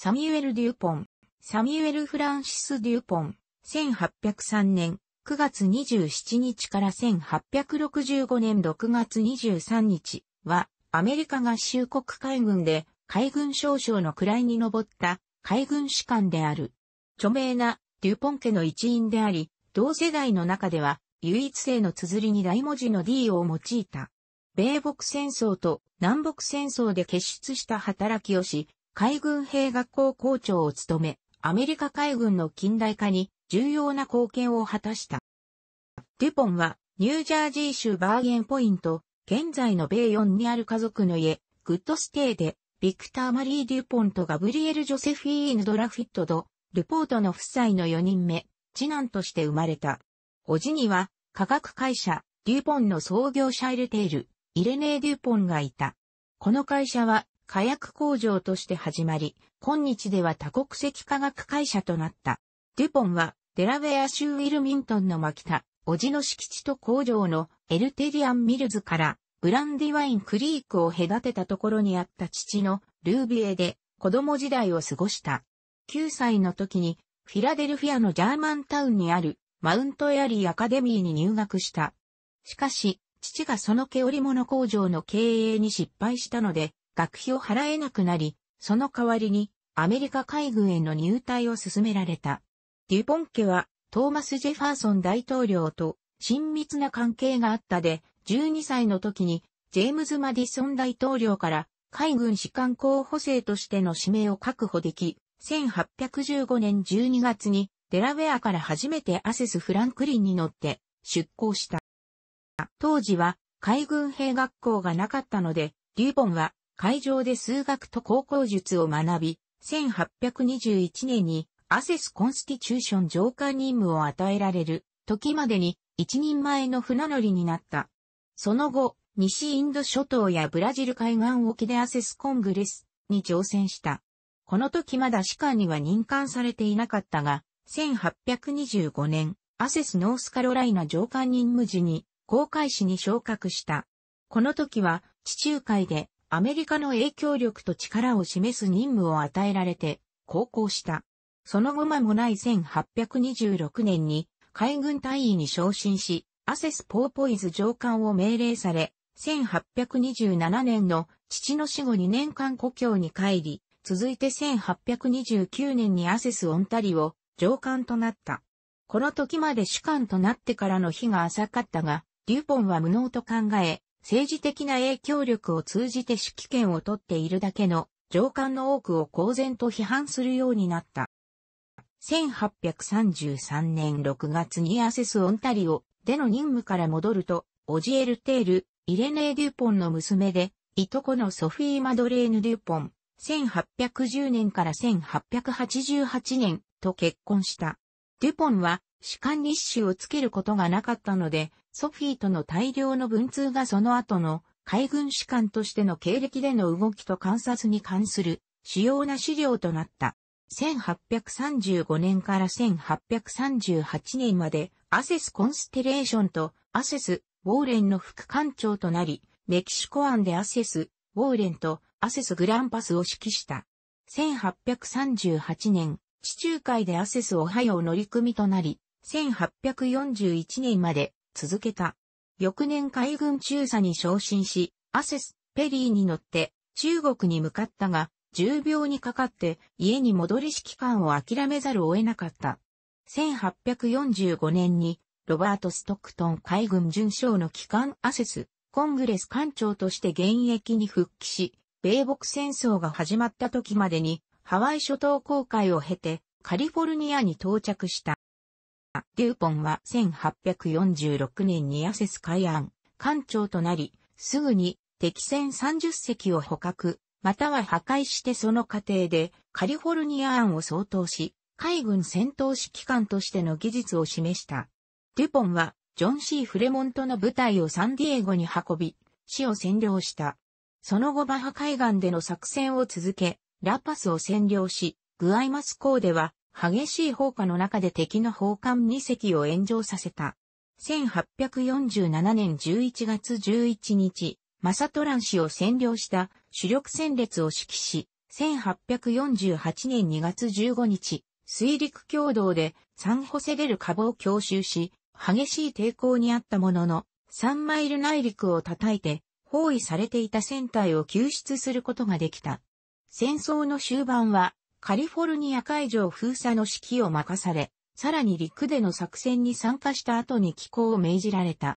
サミュエル・デューポン、サミュエル・フランシス・デューポン、1803年9月27日から1865年6月23日は、アメリカ合衆国海軍で海軍少将の位に上った海軍士官である。著名なデュポン家の一員であり、同世代の中では唯一性の綴りに大文字の D を用いた。米北戦争と南北戦争で結出した働きをし、海軍兵学校校長を務め、アメリカ海軍の近代化に重要な貢献を果たした。デュポンは、ニュージャージー州バーゲンポイント、現在の米4にある家族の家、グッドステイで、ビクター・マリー・デュポンとガブリエル・ジョセフィーヌ・ドラフィットド、ルポートの夫妻の4人目、次男として生まれた。おじには、科学会社、デュポンの創業者イルテール、イレネー・デュポンがいた。この会社は、火薬工場として始まり、今日では多国籍化学会社となった。デュポンは、デラウェア州ウィルミントンの巻田、おじの敷地と工場のエルテリアンミルズから、ブランディワインクリークを隔てたところにあった父のルービエで子供時代を過ごした。9歳の時にフィラデルフィアのジャーマンタウンにあるマウントエアリーアカデミーに入学した。しかし、父がその毛織物工場の経営に失敗したので、学費を払えなくなり、その代わりにアメリカ海軍への入隊を進められた。デュポン家はトーマス・ジェファーソン大統領と親密な関係があったで、12歳の時にジェームズ・マディソン大統領から海軍士官候補生としての指名を確保でき、1815年12月にデラウェアから初めてアセス・フランクリンに乗って出港した。当時は海軍兵学校がなかったので、デュポンは会場で数学と高校術を学び、1821年にアセス・コンスティチューション上官任務を与えられる時までに一人前の船乗りになった。その後、西インド諸島やブラジル海岸沖でアセス・コングレスに挑戦した。この時まだ士官には任官されていなかったが、1825年、アセス・ノースカロライナ上官任務時に航海士に昇格した。この時は地中海でアメリカの影響力と力を示す任務を与えられて、航行した。その後間もない1826年に海軍大員に昇進し、アセス・ポーポイズ上官を命令され、1827年の父の死後2年間故郷に帰り、続いて1829年にアセス・オンタリを上官となった。この時まで主官となってからの日が浅かったが、デュポンは無能と考え、政治的な影響力を通じて指揮権を取っているだけの上官の多くを公然と批判するようになった。1833年6月にアセス・オンタリオでの任務から戻ると、オジエル・テール、イレネー・デュポンの娘で、いとこのソフィー・マドレーヌ・デュポン、1810年から1888年と結婚した。デュポンは、主観日誌をつけることがなかったので、ソフィーとの大量の文通がその後の海軍士官としての経歴での動きと観察に関する主要な資料となった。1835年から1838年までアセスコンステレーションとアセス・ウォーレンの副官長となり、メキシコ湾でアセス・ウォーレンとアセス・グランパスを指揮した。1838年、地中海でアセス・オハイオ乗組となり、1841年まで続けた。翌年海軍中佐に昇進し、アセス、ペリーに乗って中国に向かったが、重病にかかって家に戻り指揮官を諦めざるを得なかった。1845年にロバート・ストックトン海軍巡将の機関アセス、コングレス艦長として現役に復帰し、米国戦争が始まった時までにハワイ諸島航海を経てカリフォルニアに到着した。デューポンは1846年にアセス海岸、艦長となり、すぐに敵船30隻を捕獲、または破壊してその過程でカリフォルニア案を相当し、海軍戦闘指揮官としての技術を示した。デュポンはジョン・シー・フレモントの部隊をサンディエゴに運び、市を占領した。その後バハ海岸での作戦を続け、ラパスを占領し、グアイマス港では激しい放火の中で敵の砲艦2隻を炎上させた。1847年11月11日、マサトラン氏を占領した主力戦列を指揮し、1848年2月15日、水陸共同でサンホセデル株を強襲し、激しい抵抗にあったものの、3マイル内陸を叩いて、包囲されていた船体を救出することができた。戦争の終盤は、カリフォルニア海上封鎖の指揮を任され、さらに陸での作戦に参加した後に寄港を命じられた。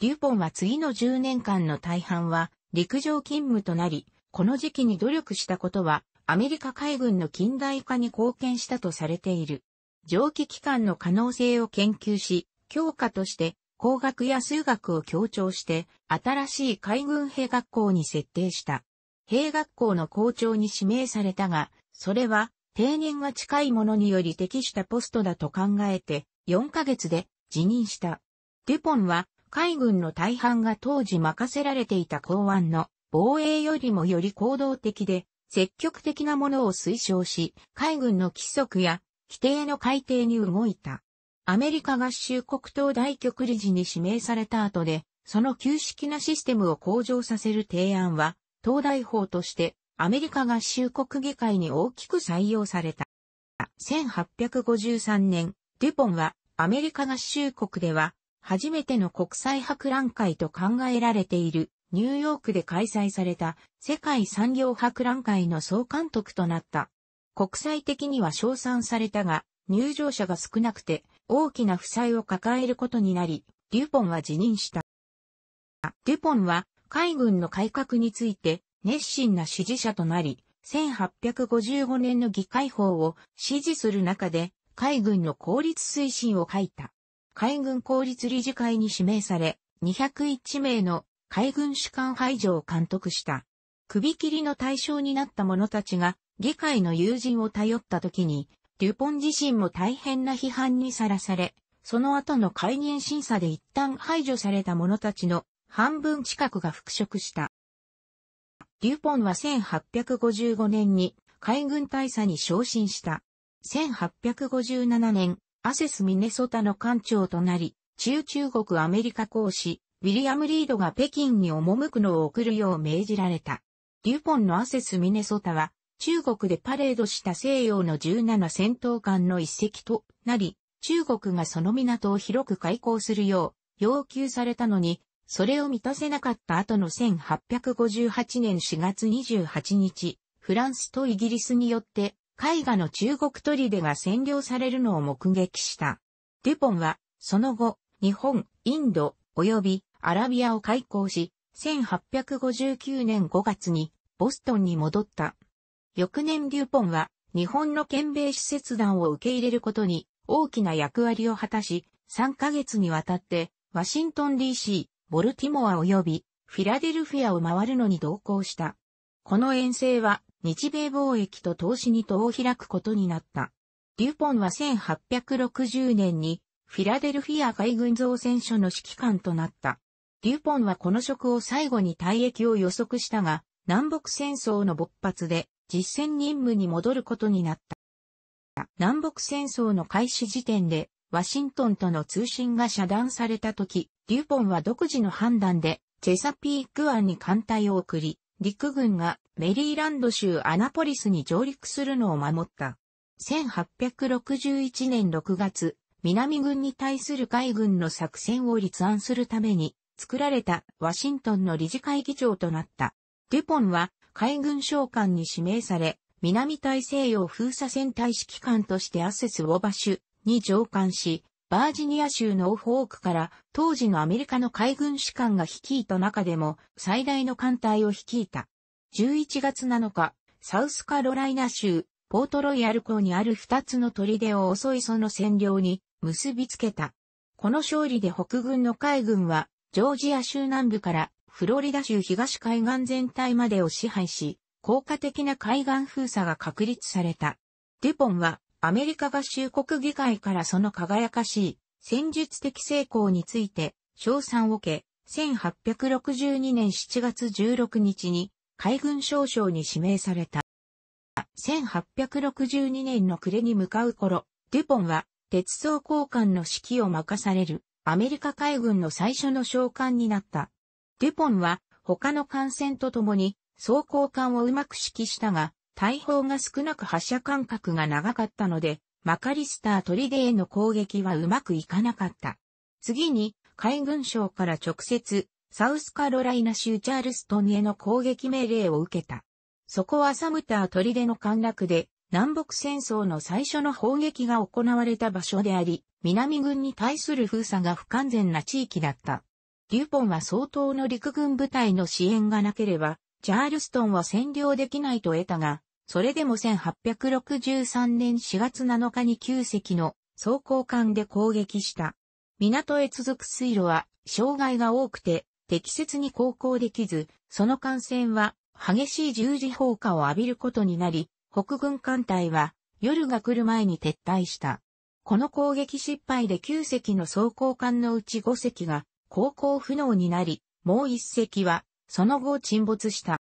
デュポンは次の10年間の大半は陸上勤務となり、この時期に努力したことはアメリカ海軍の近代化に貢献したとされている。蒸気機関の可能性を研究し、教科として工学や数学を強調して新しい海軍兵学校に設定した。兵学校の校長に指名されたが、それは、定年が近いものにより適したポストだと考えて、4ヶ月で辞任した。デュポンは、海軍の大半が当時任せられていた港湾の防衛よりもより行動的で、積極的なものを推奨し、海軍の規則や規定の改定に動いた。アメリカ合衆国党大局理事に指名された後で、その旧式なシステムを向上させる提案は、東大法としてアメリカ合衆国議会に大きく採用された。1853年、デュポンはアメリカ合衆国では初めての国際博覧会と考えられているニューヨークで開催された世界産業博覧会の総監督となった。国際的には称賛されたが、入場者が少なくて大きな負債を抱えることになり、デュポンは辞任した。デュポンは海軍の改革について熱心な支持者となり、1855年の議会法を支持する中で、海軍の効率推進を書いた。海軍効率理事会に指名され、201名の海軍主管排除を監督した。首切りの対象になった者たちが、議会の友人を頼った時に、デュポン自身も大変な批判にさらされ、その後の解任審査で一旦排除された者たちの半分近くが復職した。デュポンは1855年に海軍大佐に昇進した。1857年、アセス・ミネソタの艦長となり、中中国アメリカ公使、ウィリアム・リードが北京に赴くのを送るよう命じられた。デュポンのアセス・ミネソタは、中国でパレードした西洋の17戦闘艦の一隻となり、中国がその港を広く開港するよう要求されたのに、それを満たせなかった後の1858年4月28日、フランスとイギリスによって、絵画の中国砦が占領されるのを目撃した。デュポンは、その後、日本、インド、及びアラビアを開港し、1859年5月にボストンに戻った。翌年デュポンは、日本の県米使節団を受け入れることに大きな役割を果たし、3ヶ月にわたって、ワシントン DC、ボルティモア及びフィラデルフィアを回るのに同行した。この遠征は日米貿易と投資に戸を開くことになった。デュポンは1860年にフィラデルフィア海軍造船所の指揮官となった。デュポンはこの職を最後に退役を予測したが、南北戦争の勃発で実戦任務に戻ることになった。南北戦争の開始時点でワシントンとの通信が遮断された時、デュポンは独自の判断で、チェサピーク湾に艦隊を送り、陸軍がメリーランド州アナポリスに上陸するのを守った。1861年6月、南軍に対する海軍の作戦を立案するために、作られたワシントンの理事会議長となった。デュポンは海軍将官に指名され、南大西洋封鎖戦隊指揮官としてアセス・ウォバシュ、に上艦し、バージニア州のオフォークから当時のアメリカの海軍士官が率いた中でも最大の艦隊を率いた。11月7日、サウスカロライナ州ポートロイヤル港にある2つの砦を襲いその占領に結びつけた。この勝利で北軍の海軍はジョージア州南部からフロリダ州東海岸全体までを支配し、効果的な海岸封鎖が確立された。デュポンはアメリカ合衆国議会からその輝かしい戦術的成功について賞賛を受け、1862年7月16日に海軍少将に指名された。1862年の暮れに向かう頃、デュポンは鉄装交換の指揮を任されるアメリカ海軍の最初の召喚になった。デュポンは他の艦船と共に装甲艦をうまく指揮したが、大砲が少なく発射間隔が長かったので、マカリスター砦への攻撃はうまくいかなかった。次に、海軍省から直接、サウスカロライナ州チャールストンへの攻撃命令を受けた。そこはサムター砦の陥落で、南北戦争の最初の砲撃が行われた場所であり、南軍に対する封鎖が不完全な地域だった。デュポンは相当の陸軍部隊の支援がなければ、チャールストンは占領できないと得たが、それでも1863年4月7日に9隻の装甲艦で攻撃した。港へ続く水路は障害が多くて適切に航行できず、その艦船は激しい十字砲火を浴びることになり、北軍艦隊は夜が来る前に撤退した。この攻撃失敗で9隻の装甲艦のうち5隻が航行不能になり、もう1隻はその後沈没した。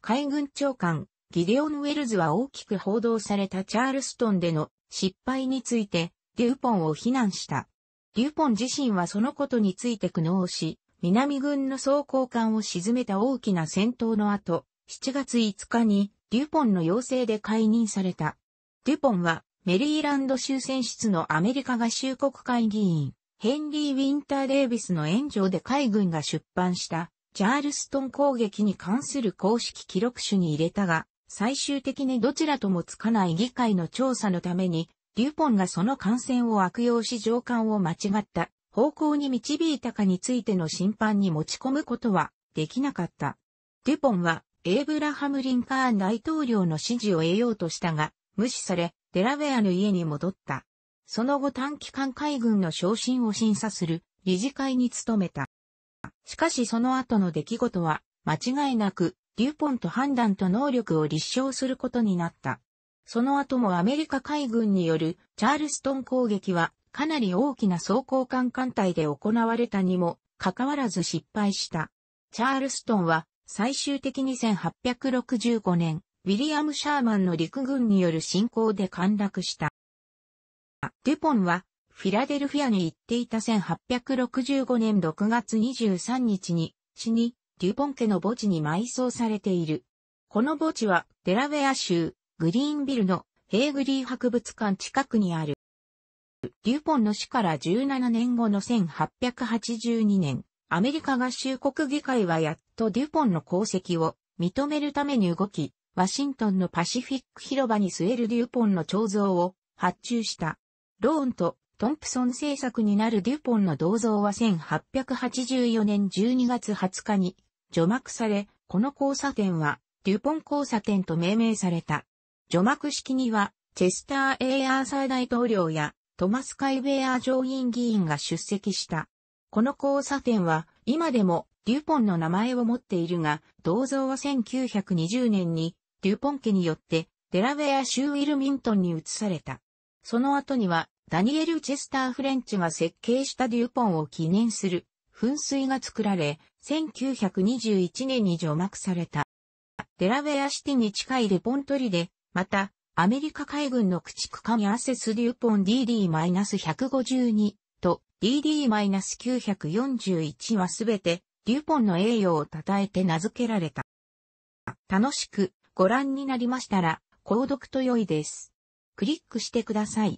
海軍長官ギデオン・ウェルズは大きく報道されたチャールストンでの失敗について、デュポンを非難した。デュポン自身はそのことについて苦悩し、南軍の装甲艦を沈めた大きな戦闘の後、7月5日にデュポンの要請で解任された。デュポンはメリーランド州選出のアメリカ合衆国会議員、ヘンリー・ウィンター・デイビスの援助で海軍が出版した、チャールストン攻撃に関する公式記録書に入れたが、最終的にどちらともつかない議会の調査のために、デュポンがその感染を悪用し上官を間違った方向に導いたかについての審判に持ち込むことはできなかった。デュポンはエイブラハム・リンカーン大統領の支持を得ようとしたが、無視され、デラウェアの家に戻った。その後短期間海軍の昇進を審査する理事会に努めた。しかしその後の出来事は間違いなくデュポンと判断と能力を立証することになった。その後もアメリカ海軍によるチャールストン攻撃はかなり大きな装甲艦艦隊で行われたにもかかわらず失敗した。チャールストンは最終的に1865年、ウィリアム・シャーマンの陸軍による侵攻で陥落した。デュポンはフィラデルフィアに行っていた1865年6月23日に死に、デュポン家の墓地に埋葬されている。この墓地はデラウェア州グリーンビルのヘーグリー博物館近くにある。デュポンの死から17年後の1882年、アメリカ合衆国議会はやっとデュポンの功績を認めるために動き、ワシントンのパシフィック広場に据えるデュポンの彫像を発注した。ローンとトンプソン政作になるデュポンの銅像は1884年12月20日に除幕され、この交差点は、デュポン交差点と命名された。除幕式には、チェスター・エイアーサー大統領や、トマス・カイベアー上院議員が出席した。この交差点は、今でも、デュポンの名前を持っているが、銅像は1920年に、デュポン家によって、デラウェア州ウィルミントンに移された。その後には、ダニエル・チェスター・フレンチが設計したデュポンを記念する、噴水が作られ、1921年に除幕された。デラウェアシティに近いレポントリで、また、アメリカ海軍の駆逐艦アセス・デューポン DD-152 と DD-941 はすべて、デューポンの栄誉を称えて名付けられた。楽しくご覧になりましたら、購読と良いです。クリックしてください。